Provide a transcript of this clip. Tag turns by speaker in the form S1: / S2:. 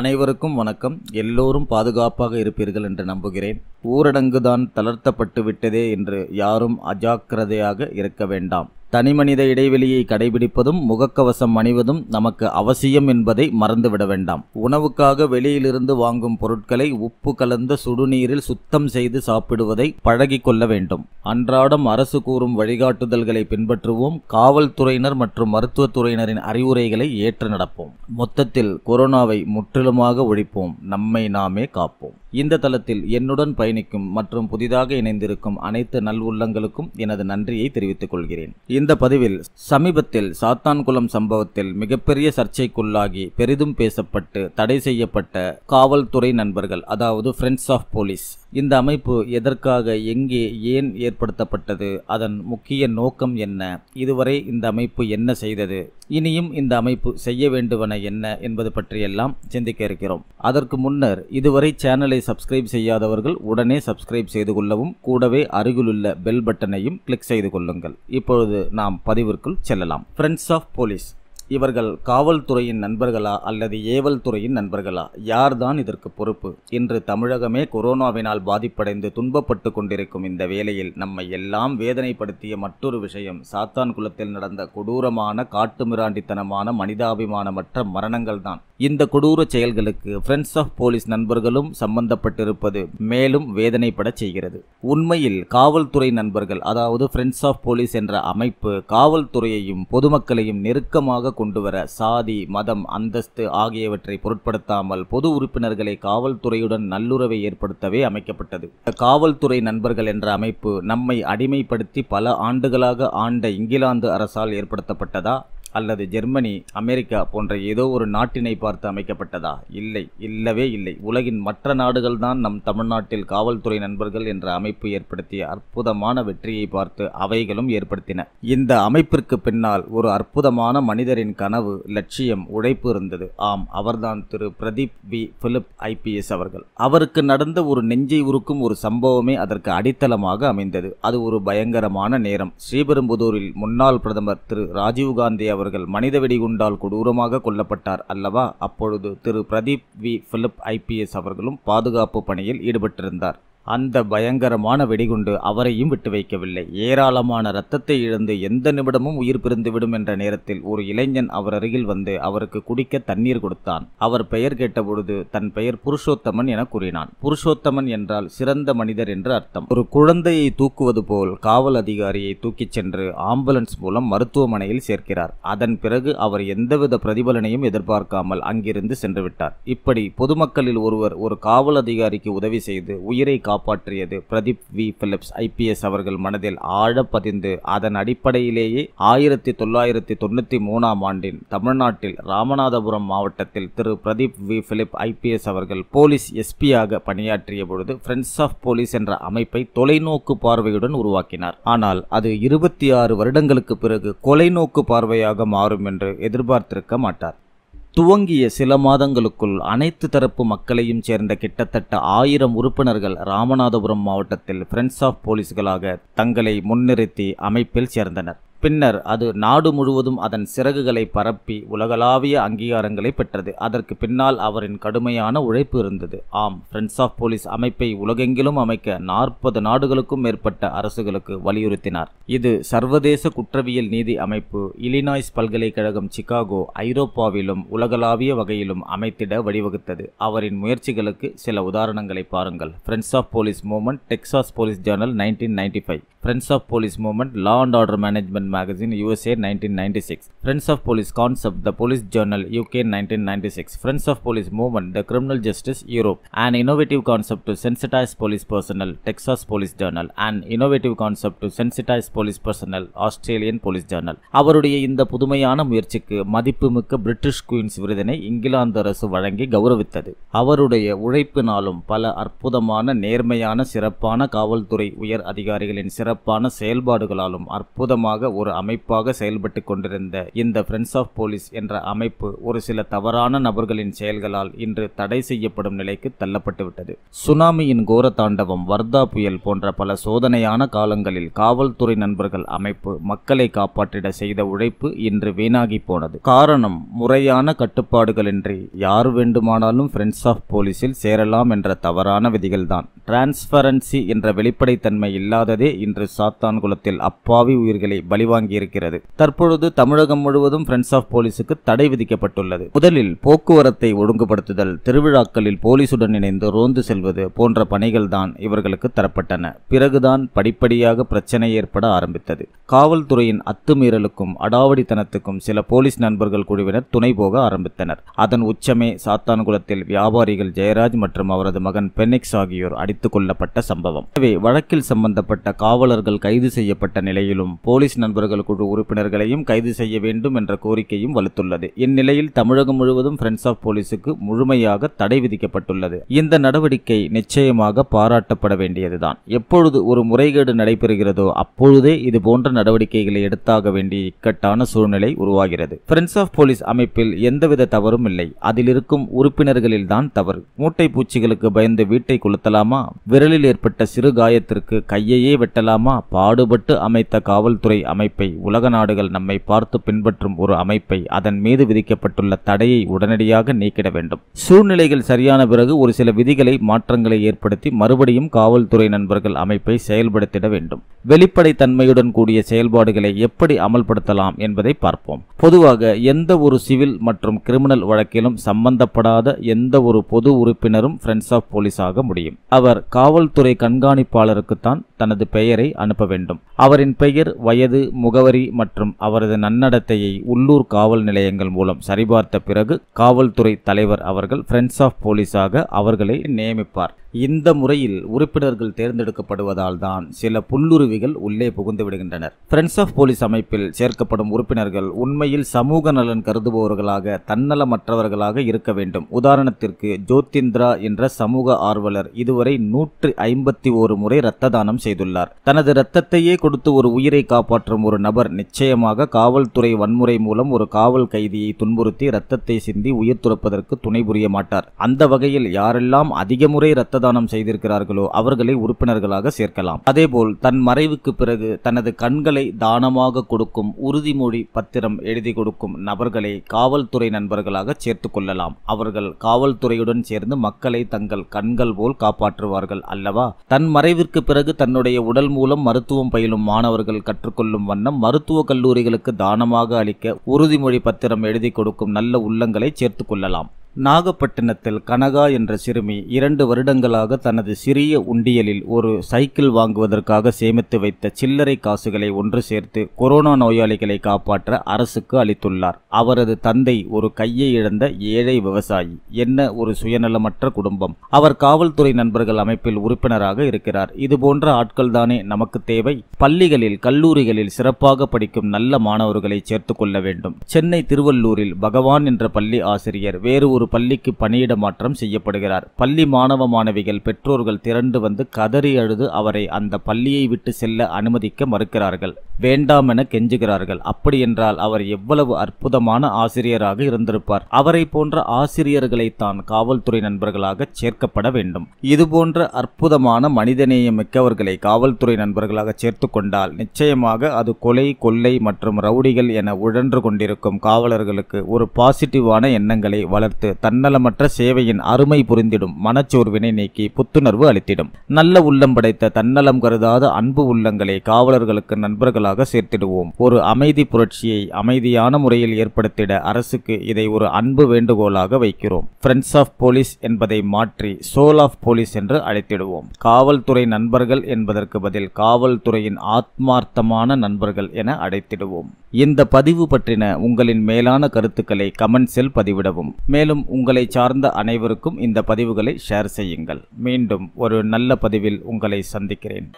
S1: அனைவருக்கும் வணக்கம் எல்லோரும் பாதுகாப்பாக இருப்பீர்கள் என்று நம்புகிறேன் ஊரடங்கு தான் தளர்த்தப்பட்டு விட்டதே என்று யாரும் அஜாக்கிரதையாக இருக்க வேண்டாம் தனிமனித இடைவெளியை கடைபிடிப்பதும் முகக்கவசம் அணிவதும் நமக்கு அவசியம் என்பதை மறந்துவிட வேண்டாம் உணவுக்காக வெளியிலிருந்து வாங்கும் பொருட்களை உப்பு கலந்த சுடுநீரில் சுத்தம் செய்து சாப்பிடுவதை பழகிக்கொள்ள வேண்டும் அன்றாடம் அரசு கூறும் வழிகாட்டுதல்களை பின்பற்றுவோம் காவல்துறையினர் மற்றும் மருத்துவத்துறையினரின் அறிவுரைகளை ஏற்று நடப்போம் மொத்தத்தில் கொரோனாவை முற்றிலுமாக ஒழிப்போம் நம்மை நாமே காப்போம் இந்த தளத்தில் என்னுடன் பயணிக்கும் மற்றும் புதிதாக இணைந்திருக்கும் அனைத்து நல் உள்ளங்களுக்கும் எனது நன்றியை தெரிவித்துக் கொள்கிறேன் இந்த பதிவில் சமீபத்தில் சாத்தான்குளம் சம்பவத்தில் மிகப்பெரிய சர்ச்சைக்குள்ளாகி பெரிதும் பேசப்பட்டு தடை செய்யப்பட்ட காவல்துறை நண்பர்கள் அதாவது ஃப்ரெண்ட்ஸ் ஆஃப் போலீஸ் இந்த அமைப்பு எதற்காக எங்கே ஏன் ஏற்படுத்தப்பட்டது அதன் முக்கிய நோக்கம் என்ன இதுவரை இந்த அமைப்பு என்ன செய்தது இனியும் இந்த அமைப்பு செய்ய வேண்டுவன என்ன என்பது பற்றியெல்லாம் சிந்திக்க இருக்கிறோம் அதற்கு முன்னர் இதுவரை சேனலை சப்ஸ்கிரைப் செய்யாதவர்கள் உடனே சப்ஸ்கிரைப் செய்து கொள்ளவும் கூடவே அருகிலுள்ள பெல் பட்டனையும் கிளிக் செய்து கொள்ளுங்கள் இப்பொழுது நாம் பதிவிற்குள் செல்லலாம் ஃப்ரெண்ட்ஸ் ஆஃப் போலீஸ் இவர்கள் காவல்துறையின் நண்பர்களா அல்லது ஏவல் துறையின் நண்பர்களா யார்தான் இதற்கு பொறுப்பு இன்று தமிழகமே கொரோனாவினால் பாதிப்படைந்து துன்பப்பட்டு கொண்டிருக்கும் இந்த வேளையில் நம்மை எல்லாம் வேதனைப்படுத்திய மற்றொரு விஷயம் சாத்தான் நடந்த கொடூரமான காட்டுமிராண்டித்தனமான மனிதாபிமானமற்ற மரணங்கள் தான் இந்த கொடூர செயல்களுக்கு ஃப்ரெண்ட்ஸ் ஆஃப் போலீஸ் நண்பர்களும் சம்பந்தப்பட்டிருப்பது மேலும் வேதனைப்பட செய்கிறது உண்மையில் காவல்துறை நண்பர்கள் அதாவது ஃப்ரெண்ட்ஸ் ஆஃப் போலீஸ் என்ற அமைப்பு காவல்துறையையும் பொதுமக்களையும் நெருக்கமாக கொண்டு வர சாதி மதம் அந்தஸ்து ஆகியவற்றை பொருட்படுத்தாமல் பொது உறுப்பினர்களை காவல்துறையுடன் நல்லுறவை ஏற்படுத்தவே அமைக்கப்பட்டது காவல்துறை நண்பர்கள் என்ற அமைப்பு நம்மை அடிமைப்படுத்தி பல ஆண்டுகளாக ஆண்ட இங்கிலாந்து அரசால் ஏற்படுத்தப்பட்டதா அல்லது ஜெர்மனி அமெரிக்கா போன்ற ஏதோ ஒரு நாட்டினை பார்த்து அமைக்கப்பட்டதா இல்லை இல்லவே இல்லை உலகின் மற்ற நாடுகள்தான் நம் தமிழ்நாட்டில் காவல்துறை நண்பர்கள் என்ற அமைப்பு ஏற்படுத்திய அற்புதமான வெற்றியை பார்த்து அவைகளும் ஏற்படுத்தின இந்த அமைப்பிற்கு பின்னால் ஒரு அற்புதமான மனிதரின் கனவு லட்சியம் உழைப்பு இருந்தது ஆம் அவர்தான் Thiru Pradeep P Philip IPS அவர்கள் அவருக்கு நடந்த ஒரு நெஞ்சை உருக்கும் ஒரு சம்பவமே அதற்கு அடித்தளமாக அமைந்தது அது ஒரு பயங்கரமான நேரம் ஸ்ரீபெரும்புதூரில் முன்னாள் பிரதமர் திரு ராஜீவ்காந்தி அவர் அவர்கள் மனித வெடிகுண்டால் கொடூரமாக கொல்லப்பட்டார் அல்லவா அப்பொழுது Thiru Pradeep V Philip IPS அவர்களும் பாதுகாப்பு பணியில் ஈடுபட்டிருந்தார் அந்த பயங்கரமான வெடிகுண்டு அவரையும் விட்டு வைக்கவில்லை ஏராளமான ரத்தத்தை இழந்து எந்த நிமிடமும் உயிர் பிரிந்துவிடும் என்ற நேரத்தில் ஒரு இளைஞன் அவர் அருகில் வந்து அவருக்கு குடிக்க தண்ணீர் கொடுத்தான் அவர் பெயர் கேட்டபொழுது தன் பெயர் புருஷோத்தமன் என கூறினான் புருஷோத்தமன் என்றால் சிறந்த மனிதர் என்று அர்த்தம் ஒரு குழந்தையை தூக்குவது போல் காவல் அதிகாரியை தூக்கிச் சென்று ஆம்புலன்ஸ் மூலம் மருத்துவமனையில் சேர்க்கிறார் அதன் பிறகு அவர் எந்தவித பிரதிபலனையும் எதிர்பார்க்காமல் அங்கிருந்து சென்றுவிட்டார் இப்படி பொதுமக்களில் ஒருவர் ஒரு காவல் அதிகாரிக்கு உதவி செய்து உயிரை காப்பாற்றியது பிரதீப் வி பிலிப்ஸ் ஐபிஎஸ் அவர்கள் மனதில் ஆழ பதிந்து அதன் அடிப்படையிலேயே ஆயிரத்தி தொள்ளாயிரத்தி தொண்ணூற்றி மூணாம் ஆண்டின் தமிழ்நாட்டில் ராமநாதபுரம் மாவட்டத்தில் Thiru Pradeep V Philip IPS அவர்கள் போலீஸ் எஸ்பியாக பணியாற்றிய பொழுது ஃப்ரெண்ட்ஸ் ஆஃப் போலீஸ் என்ற அமைப்பை தொலைநோக்கு பார்வையுடன் உருவாக்கினார் ஆனால் அது இருபத்தி ஆறு வருடங்களுக்கு பிறகு கொலைநோக்கு பார்வையாக மாறும் என்று எதிர்பார்த்திருக்க மாட்டார் துவங்கிய சில மாதங்களுக்குள் அனைத்து தரப்பு மக்களையும் சேர்ந்த கிட்டத்தட்ட ஆயிரம் உறுப்பினர்கள் ராமநாதபுரம் மாவட்டத்தில் ஃப்ரெண்ட்ஸ் ஆஃப் போலீஸ்களாக தங்களை முன்னிறுத்தி அமைப்பில் சேர்ந்தனர் பின்னர் அது நாடு முழுவதும் அதன் சிறகுகளை பரப்பி உலகளாவிய அங்கீகாரங்களை பெற்றது அதற்கு பின்னால் அவரின் கடுமையான உழைப்பு இருந்தது ஆம் ஃப்ரெண்ட்ஸ் ஆஃப் போலீஸ் அமைப்பை உலகெங்கிலும் அமைக்க நாற்பது நாடுகளுக்கும் மேற்பட்ட அரசுகளுக்கு வலியுறுத்தினார் இது சர்வதேச குற்றவியல் நீதி அமைப்பு இலினாய்ஸ் பல்கலைக்கழகம் சிகாகோ ஐரோப்பாவிலும் உலகளாவிய வகையிலும் அமைத்திட வழிவகுத்தது அவரின் முயற்சிகளுக்கு சில உதாரணங்களை பாருங்கள் friends of police movement Texas police journal nineteen ninety five friends of police movement law and order management magazine USA 1996, Friends of Police concept, the Police Journal UK 1996, Friends of Police movement, the Criminal Justice Europe, an innovative concept to sensitize police personnel, Texas Police Journal, an innovative concept to sensitize police personnel, Australian Police Journal. அவருடைய இந்த புதுமையான முயற்சிக்கு மதிப்புமிக்க British queens விருதினை இங்கிலாந்து அரசு வழங்கி கௌரவித்தது அவருடைய உழைப்பினாலும் பல அற்புதமான நேர்மையான சிறப்பான காவல்துறை உயர் அதிகாரிகளின் சிறப்பான செயல்பாடுகளாலும் அற்புதமாக ஒரு அமைப்பாக செயல்பட்டு கொண்டிருந்த இந்த ஃப்ரெண்ட்ஸ் ஆஃப் போலீஸ் என்ற அமைப்பு ஒரு சில தவறான நபர்களின் செயல்களால் இன்று தடை செய்யப்படும் நிலைக்கு தள்ளப்பட்டுவிட்டது சுனாமியின் கோர தாண்டவம் வர்தா புயல் போன்ற பல சோதனையான காலங்களில் காவல்துறை நண்பர்கள் அமைப்பு மக்களை காப்பாற்றிட செய்த உழைப்பு இன்று வீணாகி போனது காரணம் முறையான கட்டுப்பாடுகளின்றி யார் வேண்டுமானாலும் ஃப்ரெண்ட்ஸ் ஆஃப் போலீஸில் சேரலாம் என்ற தவறான விதிகள்தான் டிரான்ஸ்பரன்சி என்ற வெளிப்படைத்தன்மை இல்லாததே இன்று சாத்தான்குளத்தில் அப்பாவி உயிர்களை பலி அடிவாங்கியிருக்கிறது தற்பொழுது தமிழகம் முழுவதும் ஃப்ரெண்ட்ஸ் ஆஃப் போலீஸுக்கு தடை விதிக்கப்பட்டுள்ளது முதலில் போக்குவரத்தை ஒழுங்குபடுத்துதல் திருவிழாக்களில் போலீசுடன் இணைந்து ரோந்து செல்வது போன்ற பணிகள் தான் இவர்களுக்கு தரப்பட்டன பிறகுதான் படிப்படியாக பிரச்சனை ஏற்பட ஆரம்பித்தது காவல்துறையின் அத்துமீறலுக்கும் அடாவடித்தனத்துக்கும் சில போலீஸ் நண்பர்கள் குழுவினர் துணை போக ஆரம்பித்தனர் அதன் உச்சமே சாத்தான்குளத்தில் வியாபாரிகள் ஜெயராஜ் மற்றும் அவரது மகன் பெனிக்ஸ் ஆகியோர் அடித்துக் கொள்ளப்பட்ட சம்பவம் எனவே வழக்கில் சம்பந்தப்பட்ட காவலர்கள் கைது செய்யப்பட்ட நிலையிலும் போலீஸ் நண்பர் நண்பர்கள் குழு உறுப்பினர்களையும் கைது செய்ய வேண்டும் என்ற கோரிக்கையும் வலுத்துள்ளது இந்நிலையில் தமிழகம் முழுவதும் ஃப்ரெண்ட்ஸ் ஆஃப் போலீஸுக்கு முழுமையாக தடை விதிக்கப்பட்டுள்ளது இந்த நடவடிக்கை நிச்சயமாக பாராட்டப்பட வேண்டியதுதான் எப்பொழுது ஒரு முறைகேடு நடைபெறுகிறதோ அப்பொழுதே இது போன்ற நடவடிக்கைகளை எடுத்தாக வேண்டிய இக்கட்டான சூழ்நிலை உருவாகிறது ஃப்ரெண்ட்ஸ் ஆஃப் போலீஸ் அமைப்பில் எந்தவித தவறும் இல்லை அதில் இருக்கும் உறுப்பினர்களில் தான் தவறு மூட்டை பூச்சிகளுக்கு பயந்து வீட்டை கொளுத்தலாமா விரலில் ஏற்பட்ட சிறு காயத்திற்கு கையையே வெட்டலாமா பாடுபட்டு அமைத்த காவல்துறை அமைப்பு அமைப்பை உலக நாடுகள் நம்மை பார்த்து பின்பற்றும் ஒரு அமைப்பை அதன் மீது விதிக்கப்பட்டுள்ள தடையை உடனடியாக நீக்கிட வேண்டும் சூழ்நிலைகள் சரியான பிறகு ஒரு சில விதிகளை மாற்றங்களை ஏற்படுத்தி மறுபடியும் காவல்துறை நண்பர்கள் அமைப்பை செயல்படுத்திட வேண்டும் வெளிப்படைத்தன்மையுடன் கூடிய செயல்பாடுகளை எப்படி அமல்படுத்தலாம் என்பதை பார்ப்போம் பொதுவாக எந்த ஒரு சிவில் மற்றும் கிரிமினல் வழக்கிலும் சம்பந்தப்படாத எந்த ஒரு பொது உறுப்பினரும் ஃப்ரெண்ட்ஸ் ஆஃப் போலீஸ் ஆக முடியும் அவர் காவல்துறை கண்காணிப்பாளருக்குத்தான் தனது பெயரை அனுப்ப வேண்டும் அவரின் பெயர் வயது முகவரி மற்றும் அவரது நன்னடத்தையை உள்ளூர் காவல் நிலையங்கள் மூலம் சரிபார்த்த பிறகு காவல்துறை தலைவர் அவர்கள் ஃப்ரெண்ட்ஸ் ஆஃப் போலீஸாக அவர்களை நியமிப்பார் இந்த முறையில் உறுப்பினர்கள் தேர்ந்தெடுக்கப்படுவதால் தான் சில புல்லுருவிகள் உள்ளே புகுந்து விடுகின்றனர் ஃப்ரெண்ட்ஸ் ஆஃப் போலீஸ் அமைப்பில் சேர்க்கப்படும் உறுப்பினர்கள் உண்மையில் சமூக நலன் கருதுபவர்களாக தன்னலமற்றவர்களாக இருக்க வேண்டும் உதாரணத்திற்கு ஜோதிந்திரா என்ற சமூக ஆர்வலர் இதுவரை நூற்று ஐம்பத்தி ஒரு முறை ரத்த தானம் செய்துள்ளார் தனது இரத்தத்தையே கொடுத்து ஒரு உயிரை காப்பாற்றும் ஒரு நபர் நிச்சயமாக காவல்துறை வன்முறை மூலம் ஒரு காவல் கைதியை துன்புறுத்தி இரத்தத்தை சிந்தி உயிர் துறப்பதற்கு துணை புரிய மாட்டார் அந்த வகையில் யாரெல்லாம் அதிக முறை இரத்த ரத்ததானம் செய்திருக்கிறார்களோ அவர்களை உறுப்பினர்களாக சேர்க்கலாம் அதேபோல் தன் மறைவுக்கு பிறகு தனது கண்களை தானமாக கொடுக்கும் உறுதிமொழி பத்திரம் எழுதி கொடுக்கும் நபர்களை காவல்துறை நண்பர்களாக சேர்த்து கொள்ளலாம் அவர்கள் காவல்துறையுடன் சேர்ந்து மக்களை தங்கள் கண்கள் போல் காப்பாற்றுவார்கள் அல்லவா தன் மறைவிற்கு பிறகு தன்னுடைய உடல் மூலம் மருத்துவம் பயிலும் மாணவர்கள் கற்றுக்கொள்ளும் வண்ணம் மருத்துவ கல்லூரிகளுக்கு தானமாக அளிக்க உறுதிமொழி பத்திரம் எழுதி கொடுக்கும் நல்ல உள்ளங்களை சேர்த்து கொள்ளலாம் நாகப்பட்டினத்தில் கனகா என்ற சிறுமி இரண்டு வருடங்களாக தனது சிறிய உண்டியலில் ஒரு சைக்கிள் வாங்குவதற்காக சேமித்து வைத்த சில்லறை காசுகளை ஒன்று சேர்த்து கொரோனா நோயாளிகளை காப்பாற்ற அரசுக்கு அளித்துள்ளார் அவரது தந்தை ஒரு கையை இழந்த ஏழை விவசாயி என்ன ஒரு சுயநலமற்ற குடும்பம் அவர் காவல்துறை நண்பர்கள் அமைப்பில் உறுப்பினராக இருக்கிறார் இதுபோன்ற ஆட்கள்தானே நமக்கு தேவை பள்ளிகளில் கல்லூரிகளில் சிறப்பாக படிக்கும் நல்ல மாணவர்களை சேர்த்துக் கொள்ள வேண்டும் சென்னை திருவள்ளூரில் பகவான் என்ற பள்ளி ஆசிரியர் வேறு ஒரு பள்ளிக்கு பணியிட மாற்றம் செய்யப்படுகிறார் பள்ளி மாணவ மாணவிகள் பெற்றோர்கள் திரண்டு வந்து கதறி அழுது அவரை அந்த பள்ளியை விட்டு செல்ல அனுமதிக்க மறுக்கிறார்கள் வேண்டாம் என கெஞ்சுகிறார்கள் அப்படியென்றால் அவர் எவ்வளவு அற்புதமான ஆசிரியராக இருந்திருப்பார் அவரை போன்ற ஆசிரியர்களை தான் காவல்துறை நண்பர்களாக சேர்க்கப்பட வேண்டும் இதுபோன்ற அற்புதமான மனிதநேயம் மிக்கவர்களை காவல்துறை நண்பர்களாக சேர்த்து கொண்டால் நிச்சயமாக அது கொலை கொள்ளை மற்றும் ரவுடிகள் என உழன்று கொண்டிருக்கும் காவலர்களுக்கு ஒரு பாசிட்டிவான எண்ணங்களை வளர்த்து தன்னலமற்ற சேவையின் அருமை புரிந்திடும் மனச்சோர்வினை நீக்கி புத்துணர்வு அளித்திடும் நல்ல உள்ளம் படைத்த தன்னலம் கருதாத அன்பு உள்ளங்களை காவலர்களுக்கு நண்பர்களாக சேர்த்திடுவோம் ஒரு அமைதி புரட்சியை அமைதியான முறையில் ஏற்படுத்திட அரசுக்கு இதை ஒரு அன்பு வேண்டுகோளாக வைக்கிறோம் ஃப்ரெண்ட்ஸ் ஆஃப் போலீஸ் என்பதை மாற்றி சோல் ஆஃப் போலீஸ் என்று அழைத்திடுவோம் காவல்துறை நண்பர்கள் என்பதற்கு பதில் காவல்துறையின் ஆத்மார்த்தமான நண்பர்கள் என அழைத்திடுவோம் இந்த பதிவு பற்றின உங்களின் மேலான கருத்துக்களை கமெண்ட்ஸில் பதிவிடவும் மேலும் மேலும் உங்களை சார்ந்த அனைவருக்கும் இந்த பதிவுகளை ஷேர் செய்யுங்கள் மீண்டும் ஒரு நல்ல பதிவில் உங்களை சந்திக்கிறேன்